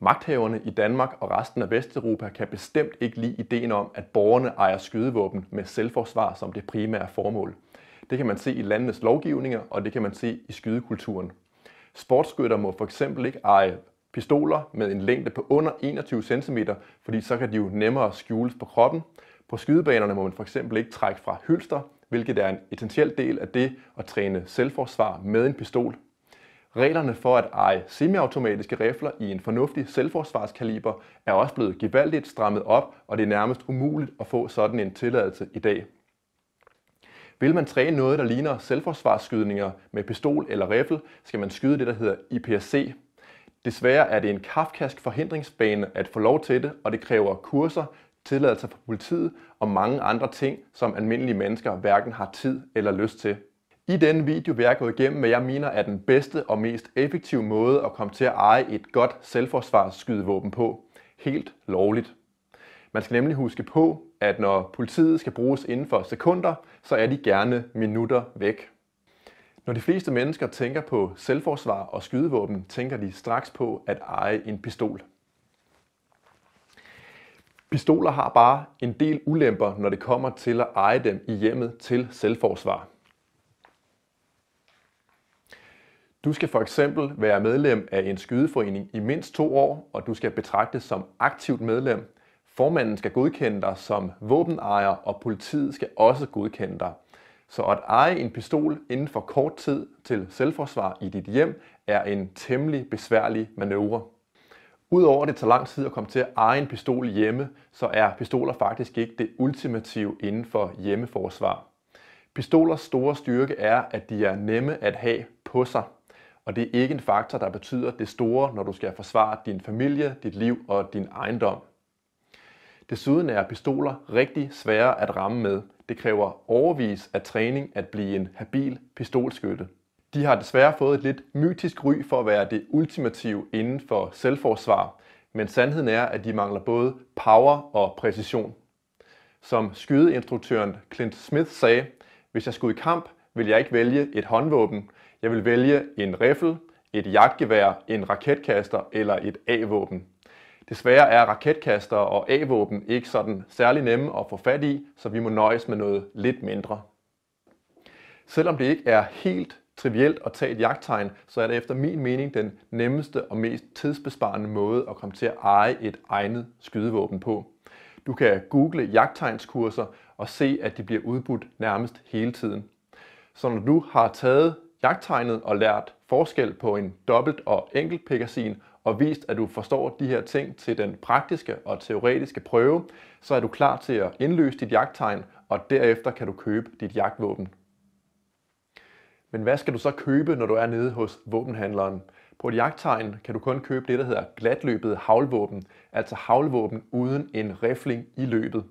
Magthaverne i Danmark og resten af Vesteuropa kan bestemt ikke lide ideen om, at borgerne ejer skydevåben med selvforsvar som det primære formål. Det kan man se i landenes lovgivninger, og det kan man se i skydekulturen. Sportsskytter må for eksempel ikke eje pistoler med en længde på under 21 cm, fordi så kan de jo nemmere skjules på kroppen. På skydebanerne må man for eksempel ikke trække fra hylster, hvilket er en essentiel del af det at træne selvforsvar med en pistol Reglerne for at eje semiautomatiske rifler i en fornuftig selvforsvarskaliber er også blevet gevaldigt strammet op, og det er nærmest umuligt at få sådan en tilladelse i dag. Vil man træne noget, der ligner selvforsvarsskydninger med pistol eller riffel, skal man skyde det, der hedder IPSC. Desværre er det en kafkask forhindringsbane at få lov til det, og det kræver kurser, tilladelser fra politiet og mange andre ting, som almindelige mennesker hverken har tid eller lyst til. I denne video vil jeg gå igennem, hvad jeg mener er den bedste og mest effektive måde at komme til at eje et godt selvforsvarsskydevåben på. Helt lovligt. Man skal nemlig huske på, at når politiet skal bruges inden for sekunder, så er de gerne minutter væk. Når de fleste mennesker tænker på selvforsvar og skydevåben, tænker de straks på at eje en pistol. Pistoler har bare en del ulemper, når det kommer til at eje dem i hjemmet til selvforsvar. Du skal for eksempel være medlem af en skydeforening i mindst to år, og du skal betragtes som aktivt medlem. Formanden skal godkende dig som våbenejer, og politiet skal også godkende dig. Så at eje en pistol inden for kort tid til selvforsvar i dit hjem er en temmelig besværlig manøvre. Udover at det tager lang tid at komme til at eje en pistol hjemme, så er pistoler faktisk ikke det ultimative inden for hjemmeforsvar. Pistolers store styrke er, at de er nemme at have på sig. Og det er ikke en faktor, der betyder det store, når du skal forsvare din familie, dit liv og din ejendom. Desuden er pistoler rigtig svære at ramme med. Det kræver overvis af træning at blive en habil pistolskytte. De har desværre fået et lidt mytisk ry for at være det ultimative inden for selvforsvar, men sandheden er, at de mangler både power og præcision. Som skydeinstruktøren Clint Smith sagde, hvis jeg skulle i kamp, ville jeg ikke vælge et håndvåben, jeg vil vælge en riffel, et jagtgevær, en raketkaster eller et A-våben. Desværre er raketkaster og A-våben ikke sådan særlig nemme at få fat i, så vi må nøjes med noget lidt mindre. Selvom det ikke er helt trivielt at tage et jagttegn, så er det efter min mening den nemmeste og mest tidsbesparende måde at komme til at eje et egnet skydevåben på. Du kan google jagttegnskurser og se, at de bliver udbudt nærmest hele tiden. Så når du har taget jagttegnet og lært forskel på en dobbelt og enkelt pegasin og vist, at du forstår de her ting til den praktiske og teoretiske prøve, så er du klar til at indløse dit jagttegn, og derefter kan du købe dit jagtvåben. Men hvad skal du så købe, når du er nede hos våbenhandleren? På et jagttegn kan du kun købe det, der hedder glatløbet havlvåben, altså havlvåben uden en rifling i løbet.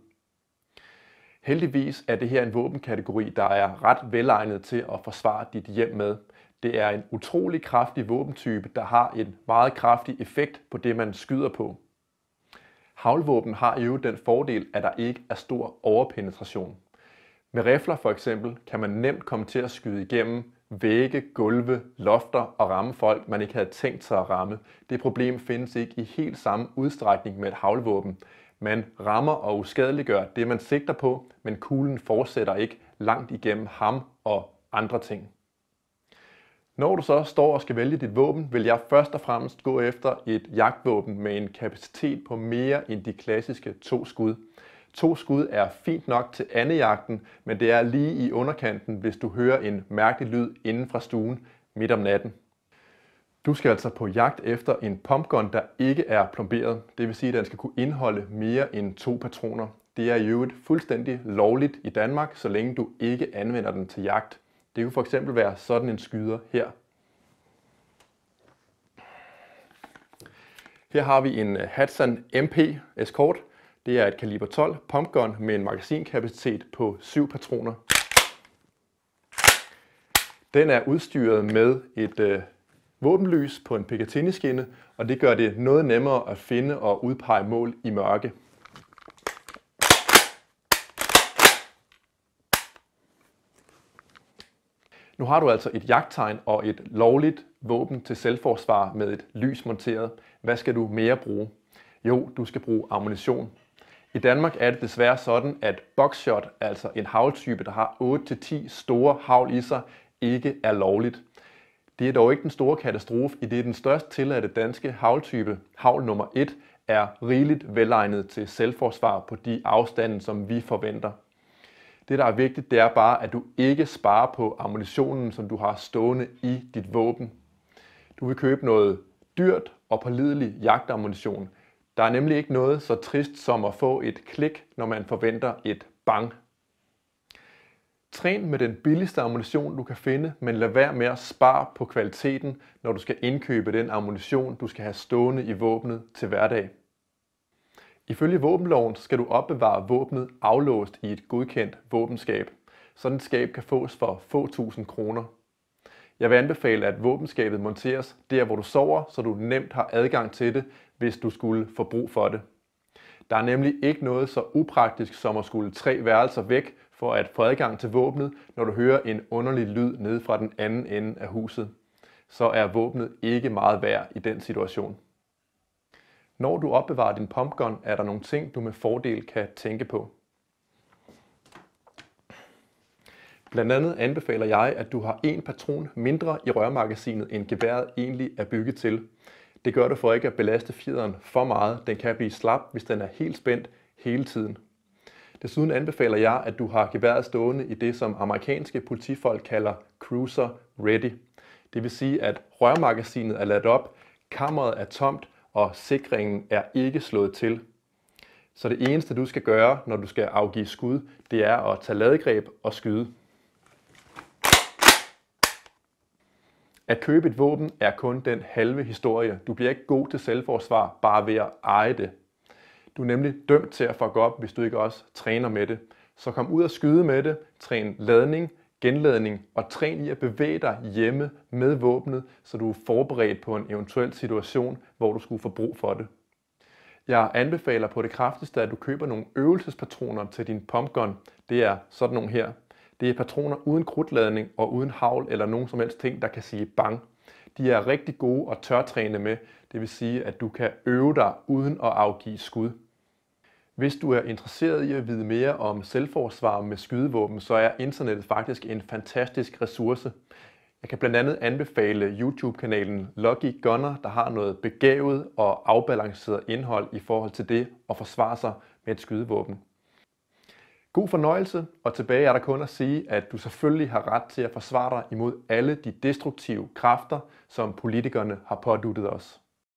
Heldigvis er det her en våbenkategori, der er ret velegnet til at forsvare dit hjem med. Det er en utrolig kraftig våbentype, der har en meget kraftig effekt på det, man skyder på. Havlvåben har jo den fordel, at der ikke er stor overpenetration. Med rifler for eksempel kan man nemt komme til at skyde igennem vægge, gulve, lofter og ramme folk, man ikke havde tænkt sig at ramme. Det problem findes ikke i helt samme udstrækning med et havlvåben. Man rammer og uskadeliggør det, man sigter på, men kuglen fortsætter ikke langt igennem ham og andre ting. Når du så står og skal vælge dit våben, vil jeg først og fremmest gå efter et jagtvåben med en kapacitet på mere end de klassiske to skud. To skud er fint nok til andejagten, men det er lige i underkanten, hvis du hører en mærkelig lyd inden fra stuen midt om natten. Du skal altså på jagt efter en pumpgun, der ikke er plomberet. Det vil sige, at den skal kunne indeholde mere end to patroner. Det er i øvrigt fuldstændig lovligt i Danmark, så længe du ikke anvender den til jagt. Det kunne for eksempel være sådan en skyder her. Her har vi en øh, Hatsan MP Escort. Det er et kaliber 12 pumpgun med en magasinkapacitet på 7 patroner. Den er udstyret med et øh, våbenlys på en Picatinny-skinne, og det gør det noget nemmere at finde og udpege mål i mørke. Nu har du altså et jagttegn og et lovligt våben til selvforsvar med et lys monteret. Hvad skal du mere bruge? Jo, du skal bruge ammunition. I Danmark er det desværre sådan, at boxshot, altså en havltype, der har 8-10 store havl i sig, ikke er lovligt. Det er dog ikke den store katastrofe, i det den størst tilladte danske havltype, havl nummer 1, er rigeligt velegnet til selvforsvar på de afstande, som vi forventer. Det, der er vigtigt, det er bare, at du ikke sparer på ammunitionen, som du har stående i dit våben. Du vil købe noget dyrt og pålidelig jagtammunition. Der er nemlig ikke noget så trist som at få et klik, når man forventer et bang Træn med den billigste ammunition, du kan finde, men lad være med at spare på kvaliteten, når du skal indkøbe den ammunition, du skal have stående i våbnet til hverdag. Ifølge våbenloven skal du opbevare våbnet aflåst i et godkendt våbenskab. Sådan et skab kan fås for få tusind kroner. Jeg vil anbefale, at våbenskabet monteres der, hvor du sover, så du nemt har adgang til det, hvis du skulle få brug for det. Der er nemlig ikke noget så upraktisk som at skulle tre værelser væk for at få adgang til våbnet, når du hører en underlig lyd nede fra den anden ende af huset. Så er våbnet ikke meget værd i den situation. Når du opbevarer din pumpgun, er der nogle ting, du med fordel kan tænke på. Blandt andet anbefaler jeg, at du har en patron mindre i rørmagasinet, end geværet egentlig er bygget til. Det gør du for ikke at belaste fjederen for meget. Den kan blive slap, hvis den er helt spændt hele tiden. Desuden anbefaler jeg, at du har geværet stående i det, som amerikanske politifolk kalder cruiser ready. Det vil sige, at rørmagasinet er ladt op, kammeret er tomt, og sikringen er ikke slået til. Så det eneste, du skal gøre, når du skal afgive skud, det er at tage ladegreb og skyde. At købe et våben er kun den halve historie. Du bliver ikke god til selvforsvar bare ved at eje det. Du er nemlig dømt til at fuck op, hvis du ikke også træner med det. Så kom ud og skyde med det, træn ladning, genladning og træn i at bevæge dig hjemme med våbnet, så du er forberedt på en eventuel situation, hvor du skulle få brug for det. Jeg anbefaler på det kraftigste, at du køber nogle øvelsespatroner til din pumpgun. Det er sådan nogle her. Det er patroner uden krudtladning og uden havl eller nogen som helst ting, der kan sige bang. De er rigtig gode at tørtræne med, det vil sige, at du kan øve dig uden at afgive skud. Hvis du er interesseret i at vide mere om selvforsvar med skydevåben, så er internettet faktisk en fantastisk ressource. Jeg kan blandt andet anbefale YouTube-kanalen Lucky Gunner, der har noget begavet og afbalanceret indhold i forhold til det at forsvare sig med et skydevåben. God fornøjelse, og tilbage er der kun at sige, at du selvfølgelig har ret til at forsvare dig imod alle de destruktive kræfter, som politikerne har påduttet os.